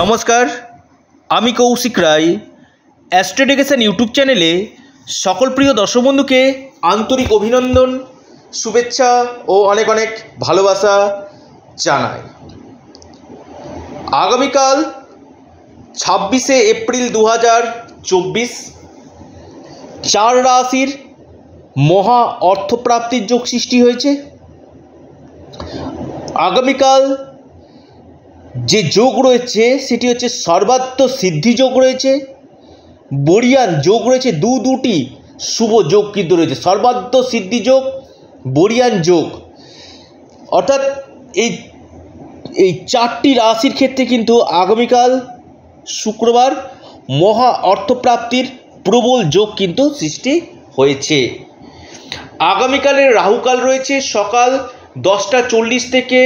নমস্কার আমি কৌশিক রায় অ্যাস্ট্রেডিকেশন ইউটিউব চ্যানেলে সকল প্রিয় দর্শক বন্ধুকে আন্তরিক অভিনন্দন শুভেচ্ছা ও অনেক অনেক ভালোবাসা জানাই আগামীকাল ছাব্বিশে এপ্রিল দু হাজার চব্বিশ চার রাশির মহা অর্থপ্রাপ্তির যোগ সৃষ্টি হয়েছে আগামীকাল যে যোগ রয়েছে সেটি হচ্ছে সর্বাত্ম সিদ্ধি যোগ রয়েছে বরিয়ান যোগ রয়েছে দু দুটি শুভ যোগ কিন্তু রয়েছে সর্বাত্ম সিদ্ধি যোগ বরিয়ান যোগ অর্থাৎ এই এই চারটি রাশির ক্ষেত্রে কিন্তু আগামীকাল শুক্রবার মহা অর্থপ্রাপ্তির প্রবল যোগ কিন্তু সৃষ্টি হয়েছে আগামীকালের রাহুকাল রয়েছে সকাল দশটা চল্লিশ থেকে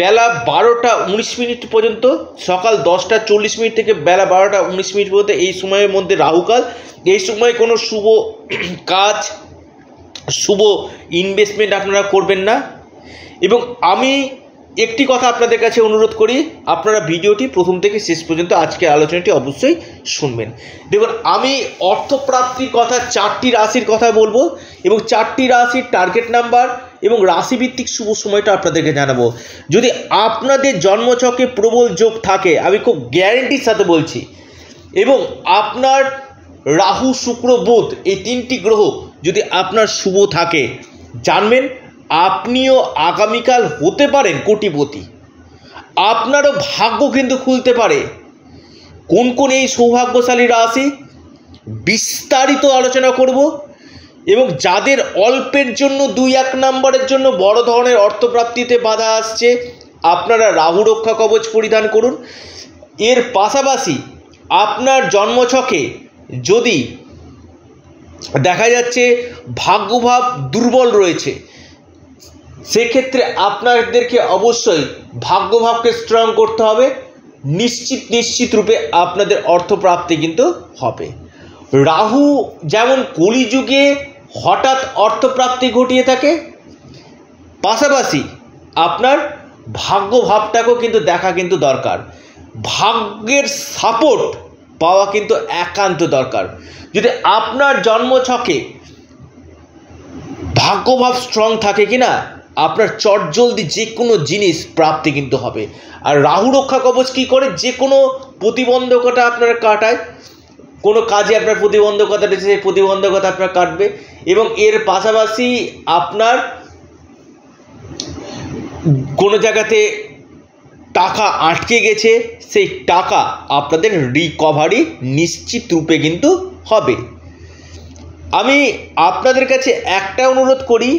বেলা বারোটা উনিশ মিনিট পর্যন্ত সকাল দশটা চল্লিশ মিনিট থেকে বেলা বারোটা উনিশ মিনিট পর্যন্ত এই সময়ের মধ্যে রাহুকাল এই সময় কোনো শুভ কাজ শুভ ইনভেস্টমেন্ট আপনারা করবেন না এবং আমি একটি কথা আপনাদের কাছে অনুরোধ করি আপনারা ভিডিওটি প্রথম থেকে শেষ পর্যন্ত আজকের আলোচনাটি অবশ্যই শুনবেন দেখুন আমি অর্থপ্রাপ্তির কথা চারটি রাশির কথা বলবো এবং চারটি রাশির টার্গেট নাম্বার এবং রাশিভিত্তিক শুভ সময়টা আপনাদেরকে জানাবো যদি আপনাদের জন্মচকে প্রবল যোগ থাকে আমি খুব গ্যারেন্টির সাথে বলছি এবং আপনার রাহু শুক্র বোধ এই তিনটি গ্রহ যদি আপনার শুভ থাকে জানবেন আপনিও আগামীকাল হতে পারেন কোটিপতি আপনারও ভাগ্য কিন্তু খুলতে পারে কোন কোন এই সৌভাগ্যশালী রাশি বিস্তারিত আলোচনা করব এবং যাদের অল্পের জন্য দুই এক নম্বরের জন্য বড় ধরনের অর্থপ্রাপ্তিতে বাধা আসছে আপনারা রাহু রক্ষা কবচ পরিধান করুন এর পাশাপাশি আপনার জন্মছকে যদি দেখা যাচ্ছে ভাগ্যভাব দুর্বল রয়েছে সেক্ষেত্রে আপনাদেরকে অবশ্যই ভাগ্যভাবকে স্ট্রং করতে হবে নিশ্চিত নিশ্চিত রূপে আপনাদের অর্থপ্রাপ্তি কিন্তু হবে রাহু যেমন কলিযুগে হঠাৎ অর্থপ্রাপ্তি ঘটিয়ে থাকে পাশাপাশি আপনার ভাগ্য ভাবটাকেও কিন্তু দেখা কিন্তু দরকার ভাগ্যের সাপোর্ট পাওয়া কিন্তু একান্ত দরকার যদি আপনার জন্মছকে ভাগ্যভাব স্ট্রং থাকে কি না আপনার চটজলদি যে কোনো জিনিস প্রাপ্তি কিন্তু হবে আর রাহু রক্ষা কবচ কী করে যে কোনো প্রতিবন্ধকতা আপনারা কাটায় কোনো কাজে আপনার প্রতিবন্ধকতা রয়েছে সেই প্রতিবন্ধকতা আপনার কাটবে এবং এর পাশাপাশি আপনার কোনো জায়গাতে টাকা আটকে গেছে সেই টাকা আপনাদের রিকভারি নিশ্চিত রূপে কিন্তু হবে আমি আপনাদের কাছে একটা অনুরোধ করি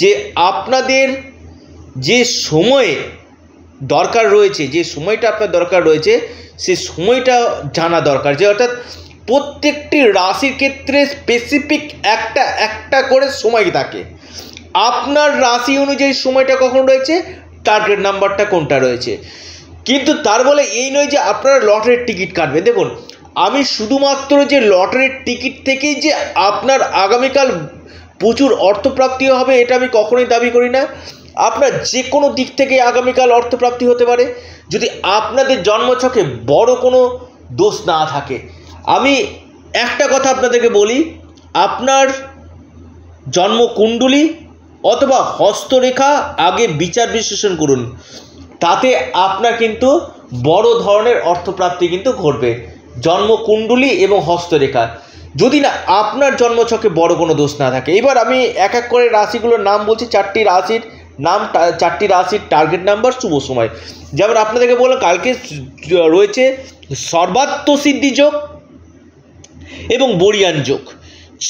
যে আপনাদের যে সময়ে দরকার রয়েছে যে সময়টা আপনার দরকার রয়েছে সে সময়টা জানা দরকার যে অর্থাৎ প্রত্যেকটি রাশির ক্ষেত্রে স্পেসিফিক একটা একটা করে সময় থাকে আপনার রাশি অনুযায়ী সময়টা কখন রয়েছে টার্গেট নাম্বারটা কোনটা রয়েছে কিন্তু তার বলে এই নয় যে আপনারা লটারির টিকিট কাটবে দেখুন আমি শুধুমাত্র যে লটারির টিকিট থেকেই যে আপনার আগামীকাল প্রচুর অর্থপ্রাপ্তি হবে এটা আমি কখনোই দাবি করি না আপনার যে কোনো দিক থেকে আগামীকাল অর্থপ্রাপ্তি হতে পারে যদি আপনাদের জন্মছকে বড় কোনো দোষ না থাকে আমি একটা কথা আপনাদেরকে বলি আপনার জন্মকুণ্ডলী অথবা হস্তরেখা আগে বিচার বিশ্লেষণ করুন তাতে আপনার কিন্তু বড় ধরনের অর্থপ্রাপ্তি কিন্তু ঘটবে জন্মকুণ্ডলী এবং হস্তরেখা যদি না আপনার জন্মছকে বড় কোনো দোষ না থাকে এবার আমি এক এক করে রাশিগুলোর নাম বলছি চারটি রাশির নাম চারটি রাশির টার্গেট নাম্বার শুভ সময় যেমন আপনাদেরকে বললাম কালকে রয়েছে সর্বাত্মসিদ্ধি যোগ এবং বরিয়ান যোগ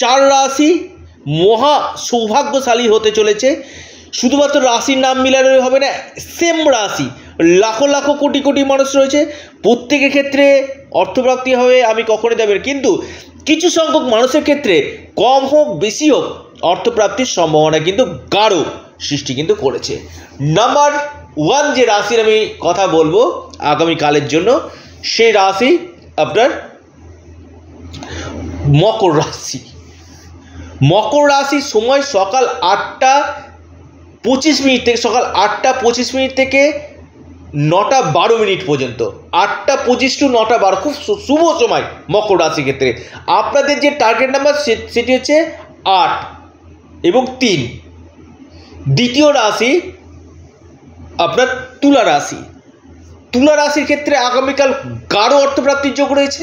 চার রাশি মহা সৌভাগ্যশালী হতে চলেছে শুধুমাত্র রাশির নাম মিলানো হবে না সেম রাশি লাখো লাখো কোটি কোটি মানুষ রয়েছে প্রত্যেকের ক্ষেত্রে অর্থপ্রাপ্তি হবে আমি কখনোই দেবেন কিন্তু কিছু সংখ্যক মানুষের ক্ষেত্রে কম হোক বেশি হোক অর্থপ্রাপ্তির সম্ভাবনা কিন্তু গাঢ় সৃষ্টি কিন্তু করেছে নাম্বার ওয়ান যে রাশির আমি কথা বলবো আগামীকালের জন্য সেই রাশি আপনার মকর রাশি মকর রাশির সময় সকাল আটটা পঁচিশ মিনিট থেকে সকাল আটটা পঁচিশ মিনিট থেকে নটা বারো মিনিট পর্যন্ত আটটা পঁচিশ টু নটা বারো খুব শুভ সময় মকর রাশির ক্ষেত্রে আপনাদের যে টার্গেট নাম্বার সেটি হচ্ছে আট এবং তিন দ্বিতীয় রাশি আপনার তুলা রাশি তুলা রাশির ক্ষেত্রে আগামীকাল গাঢ় অর্থপ্রাপ্তির যোগ রয়েছে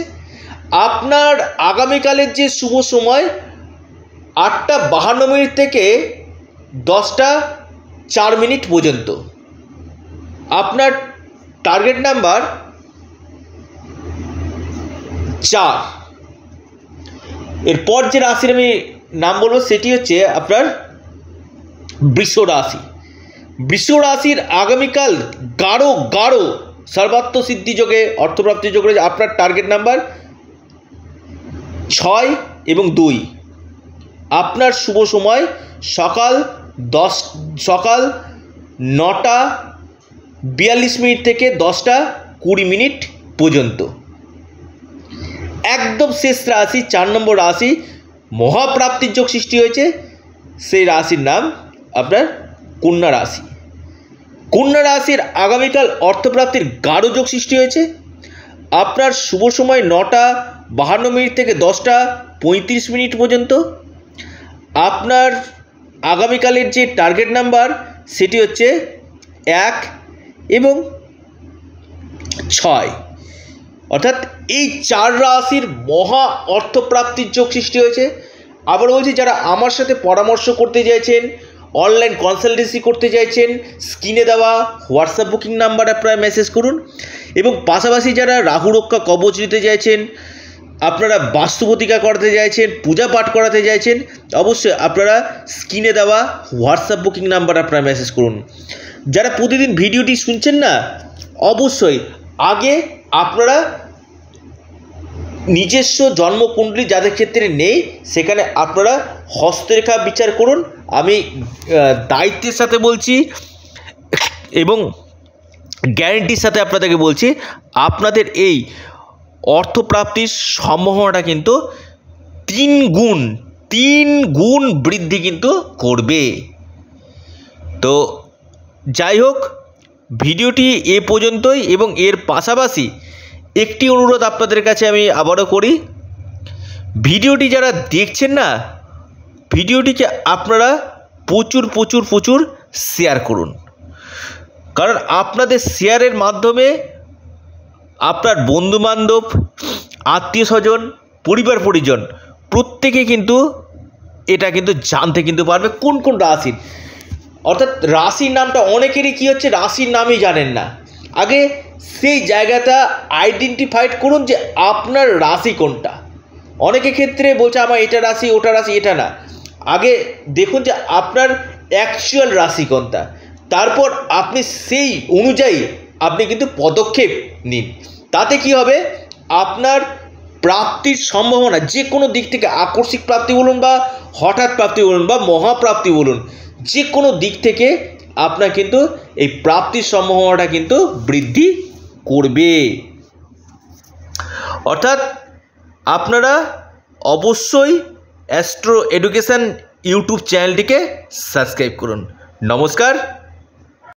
আপনার আগামীকালের যে শুভ সময় আটটা বাহান্ন মিনিট থেকে দশটা চার মিনিট পর্যন্ত আপনার টার্গেট নাম্বার চার এরপর যে রাশির আমি নাম বলবো সেটি হচ্ছে আপনার বৃষ রাশি বৃষ রাশির আগামীকাল গাঢ় গাঢ় সর্বাত্ম সিদ্ধি যোগে অর্থপ্রাপ্তি যোগে আপনার টার্গেট নাম্বার ছয় এবং দুই আপনার শুভ সময় সকাল দশ সকাল নটা বিয়াল্লিশ মিনিট থেকে দশটা কুড়ি মিনিট পর্যন্ত একদম শেষ রাশি চার নম্বর রাশি মহাপ্রাপ্তির যোগ সৃষ্টি হয়েছে সেই রাশির নাম আপনার কন্যা রাশি কন্যা রাশির আগামীকাল অর্থপ্রাপ্তির গাঢ় যোগ সৃষ্টি হয়েছে আপনার শুভ সময় নটা বাহান্ন মিনিট থেকে দশটা পঁয়ত্রিশ মিনিট পর্যন্ত আপনার আগামীকালের যে টার্গেট নাম্বার সেটি হচ্ছে এক এবং ছয় অর্থাৎ এই চার রাশির মহা অর্থপ্রাপ্তির যোগ সৃষ্টি হয়েছে আবার বলছি যারা আমার সাথে পরামর্শ করতে চাইছেন অনলাইন কনসালটেন্সি করতে চাইছেন স্ক্রিনে দেওয়া হোয়াটসঅ্যাপ বুকিং নাম্বারে আপনারা মেসেজ করুন এবং পাশাপাশি যারা রাহু রক্ষা কবচ নিতে চাইছেন আপনারা বাস্তুপতিকা করাতে চাইছেন পূজা পাঠ করাতে চাইছেন অবশ্যই আপনারা স্ক্রিনে দেওয়া হোয়াটসঅ্যাপ বুকিং নাম্বার আপনারা মেসেজ করুন যারা প্রতিদিন ভিডিওটি শুনছেন না অবশ্যই আগে আপনারা নিজস্ব জন্মকুণ্ডলী যাদের ক্ষেত্রে নেই সেখানে আপনারা হস্তরেখা বিচার করুন আমি দায়িত্বের সাথে বলছি এবং গ্যারেন্টির সাথে আপনাদেরকে বলছি আপনাদের এই অর্থপ্রাপ্তির সম্ভাবনাটা কিন্তু তিন গুণ তিন গুণ বৃদ্ধি কিন্তু করবে তো যাই হোক ভিডিওটি এ পর্যন্তই এবং এর পাশাপাশি একটি অনুরোধ আপনাদের কাছে আমি আবারও করি ভিডিওটি যারা দেখছেন না ভিডিওটিকে আপনারা প্রচুর প্রচুর প্রচুর শেয়ার করুন কারণ আপনাদের শেয়ারের মাধ্যমে আপনার বন্ধুবান্ধব আত্মীয় স্বজন পরিবার পরিজন প্রত্যেকে কিন্তু এটা কিন্তু জানতে কিন্তু পারবে কোন কোন রাশির অর্থাৎ রাশির নামটা অনেকেরই কী হচ্ছে রাশির নামই জানেন না আগে সেই জায়গাটা আইডেন্টিফাইড করুন যে আপনার রাশি কোনটা অনেকে ক্ষেত্রে বলছে আমার এটা রাশি ওটা রাশি এটা না আগে দেখুন যে আপনার অ্যাকচুয়াল রাশি কোনটা তারপর আপনি সেই অনুযায়ী আপনি কিন্তু পদক্ষেপ নিন তাতে কি হবে আপনার প্রাপ্তির সম্ভাবনা যে কোনো দিক থেকে আকস্মিক প্রাপ্তি বলুন বা হঠাৎ প্রাপ্তি বলুন বা মহাপ্রাপ্তি বলুন যে কোনো দিক থেকে আপনার কিন্তু এই প্রাপ্তির সম্ভাবনাটা কিন্তু বৃদ্ধি করবে অর্থাৎ আপনারা অবশ্যই অ্যাস্ট্রো এডুকেশান ইউটিউব চ্যানেলটিকে সাবস্ক্রাইব করুন নমস্কার